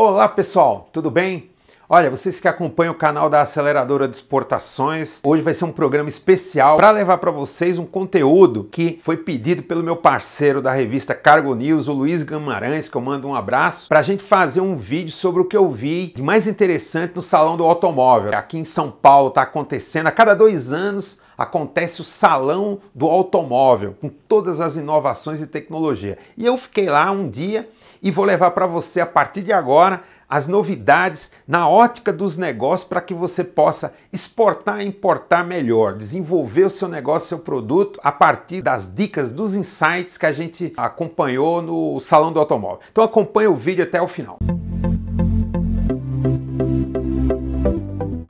Olá pessoal, tudo bem? Olha, vocês que acompanham o canal da Aceleradora de Exportações, hoje vai ser um programa especial para levar para vocês um conteúdo que foi pedido pelo meu parceiro da revista Cargo News, o Luiz Gamarães, que eu mando um abraço, para a gente fazer um vídeo sobre o que eu vi de mais interessante no Salão do Automóvel. Aqui em São Paulo está acontecendo a cada dois anos acontece o Salão do Automóvel, com todas as inovações e tecnologia. E eu fiquei lá um dia e vou levar para você a partir de agora as novidades na ótica dos negócios para que você possa exportar e importar melhor, desenvolver o seu negócio, seu produto a partir das dicas, dos insights que a gente acompanhou no Salão do Automóvel. Então acompanhe o vídeo até o final.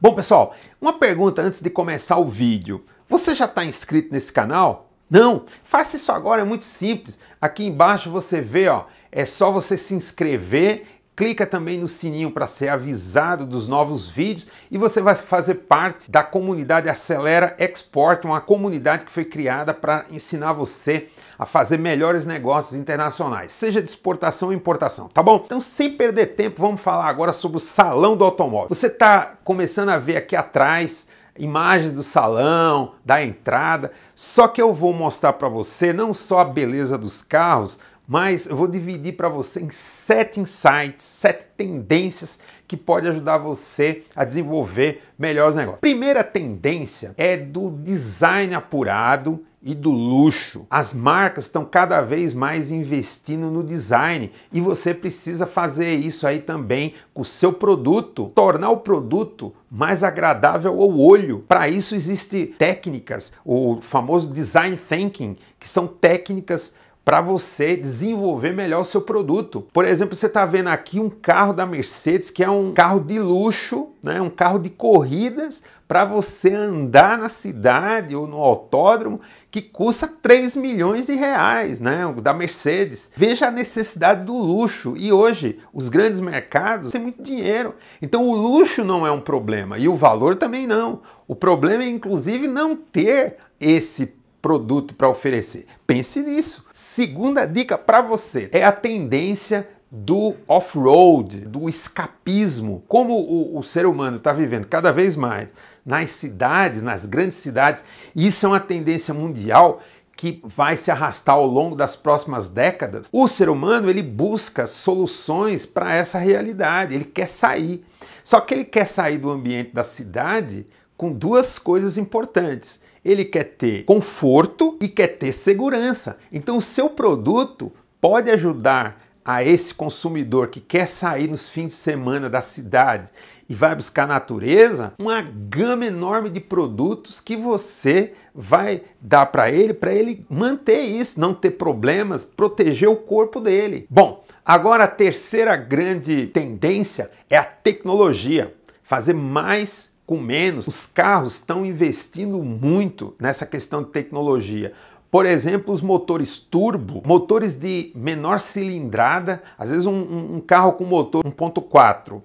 Bom, pessoal, uma pergunta antes de começar o vídeo. Você já está inscrito nesse canal? Não? Faça isso agora, é muito simples. Aqui embaixo você vê, ó, é só você se inscrever, clica também no sininho para ser avisado dos novos vídeos e você vai fazer parte da comunidade Acelera Export, uma comunidade que foi criada para ensinar você a fazer melhores negócios internacionais, seja de exportação ou importação, tá bom? Então, sem perder tempo, vamos falar agora sobre o salão do automóvel. Você está começando a ver aqui atrás imagens do salão, da entrada. Só que eu vou mostrar para você não só a beleza dos carros, mas eu vou dividir para você em sete insights, sete tendências que pode ajudar você a desenvolver melhores negócios. Primeira tendência é do design apurado e do luxo. As marcas estão cada vez mais investindo no design e você precisa fazer isso aí também com o seu produto, tornar o produto mais agradável ao olho. Para isso existem técnicas, o famoso design thinking, que são técnicas para você desenvolver melhor o seu produto. Por exemplo, você está vendo aqui um carro da Mercedes que é um carro de luxo, né? um carro de corridas para você andar na cidade ou no autódromo que custa 3 milhões de reais, né? O da Mercedes. Veja a necessidade do luxo. E hoje, os grandes mercados têm muito dinheiro. Então, o luxo não é um problema e o valor também não. O problema é, inclusive, não ter esse produto para oferecer. Pense nisso. Segunda dica para você é a tendência do off-road, do escapismo, como o, o ser humano está vivendo cada vez mais nas cidades, nas grandes cidades, isso é uma tendência mundial que vai se arrastar ao longo das próximas décadas. O ser humano ele busca soluções para essa realidade, ele quer sair. Só que ele quer sair do ambiente da cidade com duas coisas importantes ele quer ter conforto e quer ter segurança. Então, o seu produto pode ajudar a esse consumidor que quer sair nos fins de semana da cidade e vai buscar natureza, uma gama enorme de produtos que você vai dar para ele, para ele manter isso, não ter problemas, proteger o corpo dele. Bom, agora a terceira grande tendência é a tecnologia, fazer mais com menos. Os carros estão investindo muito nessa questão de tecnologia. Por exemplo, os motores turbo, motores de menor cilindrada, às vezes um, um carro com motor 1.4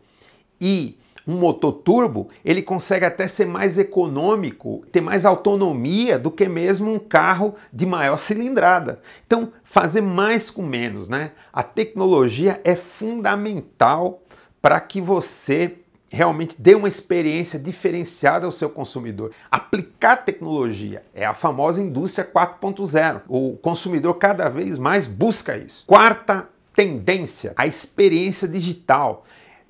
e um motor turbo, ele consegue até ser mais econômico, ter mais autonomia do que mesmo um carro de maior cilindrada. Então, fazer mais com menos, né? A tecnologia é fundamental para que você realmente dê uma experiência diferenciada ao seu consumidor. Aplicar tecnologia é a famosa indústria 4.0. O consumidor cada vez mais busca isso. Quarta tendência, a experiência digital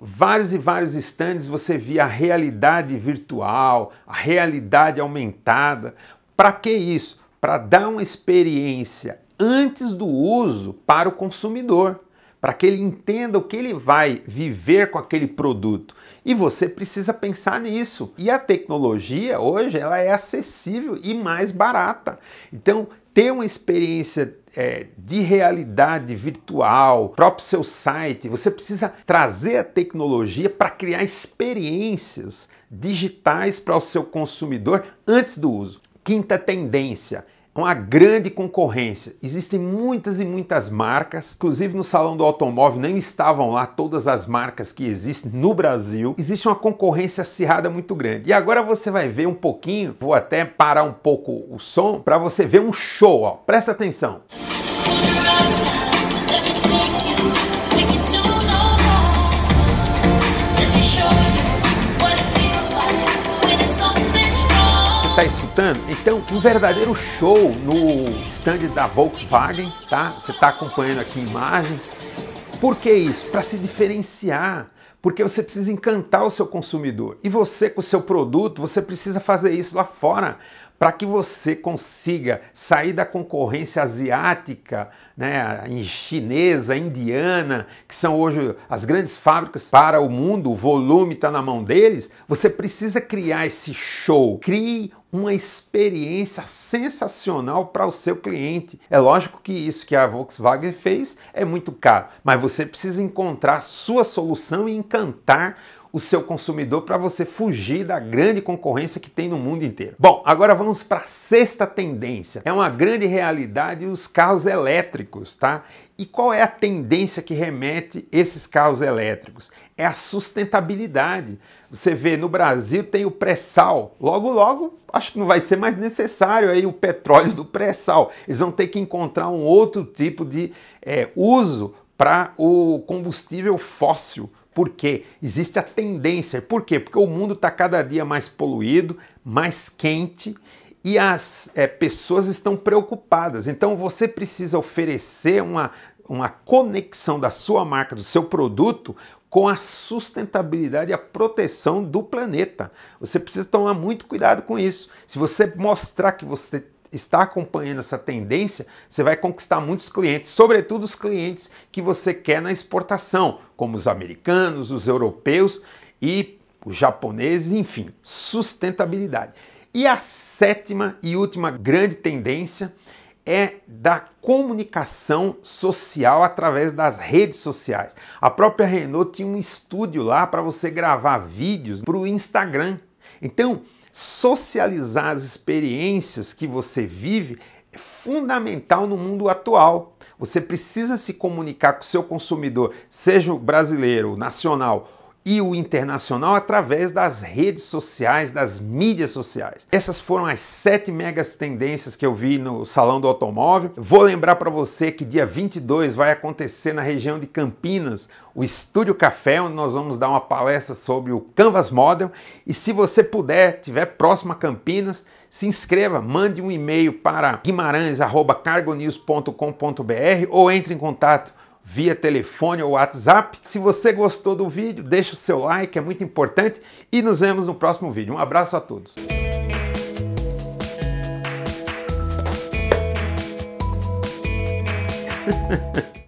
vários e vários estandes você via a realidade virtual, a realidade aumentada. Para que isso? Para dar uma experiência antes do uso para o consumidor para que ele entenda o que ele vai viver com aquele produto. E você precisa pensar nisso. E a tecnologia hoje ela é acessível e mais barata. Então, ter uma experiência é, de realidade virtual, próprio seu site, você precisa trazer a tecnologia para criar experiências digitais para o seu consumidor antes do uso. Quinta tendência, com a grande concorrência. Existem muitas e muitas marcas, inclusive no salão do automóvel nem estavam lá todas as marcas que existem no Brasil. Existe uma concorrência acirrada muito grande. E agora você vai ver um pouquinho, vou até parar um pouco o som para você ver um show, ó. Presta atenção. Música escutando? Então, um verdadeiro show no stand da Volkswagen, tá? Você está acompanhando aqui imagens. Por que isso? Para se diferenciar, porque você precisa encantar o seu consumidor. E você com o seu produto, você precisa fazer isso lá fora, para que você consiga sair da concorrência asiática, né, chinesa, indiana, que são hoje as grandes fábricas para o mundo, o volume está na mão deles. Você precisa criar esse show, crie uma experiência sensacional para o seu cliente. É lógico que isso que a Volkswagen fez é muito caro, mas você precisa encontrar sua solução e encantar o seu consumidor para você fugir da grande concorrência que tem no mundo inteiro. Bom, agora vamos para a sexta tendência. É uma grande realidade os carros elétricos, tá? E qual é a tendência que remete esses carros elétricos? É a sustentabilidade. Você vê no Brasil tem o pré-sal. Logo, logo, acho que não vai ser mais necessário aí o petróleo do pré-sal. Eles vão ter que encontrar um outro tipo de é, uso para o combustível fóssil porque existe a tendência. Por quê? Porque o mundo está cada dia mais poluído, mais quente e as é, pessoas estão preocupadas. Então você precisa oferecer uma, uma conexão da sua marca, do seu produto, com a sustentabilidade e a proteção do planeta. Você precisa tomar muito cuidado com isso. Se você mostrar que você está acompanhando essa tendência, você vai conquistar muitos clientes, sobretudo os clientes que você quer na exportação, como os americanos, os europeus e os japoneses, enfim, sustentabilidade. E a sétima e última grande tendência é da comunicação social através das redes sociais. A própria Renault tinha um estúdio lá para você gravar vídeos para o Instagram. Então, socializar as experiências que você vive é fundamental no mundo atual. Você precisa se comunicar com o seu consumidor, seja brasileiro, nacional e o internacional através das redes sociais, das mídias sociais. Essas foram as sete megas tendências que eu vi no Salão do Automóvel. Vou lembrar para você que dia 22 vai acontecer na região de Campinas o Estúdio Café, onde nós vamos dar uma palestra sobre o Canvas Model. E se você puder, tiver próximo a Campinas, se inscreva, mande um e-mail para guimarães@cargonews.com.br ou entre em contato via telefone ou WhatsApp. Se você gostou do vídeo, deixa o seu like, é muito importante e nos vemos no próximo vídeo. Um abraço a todos.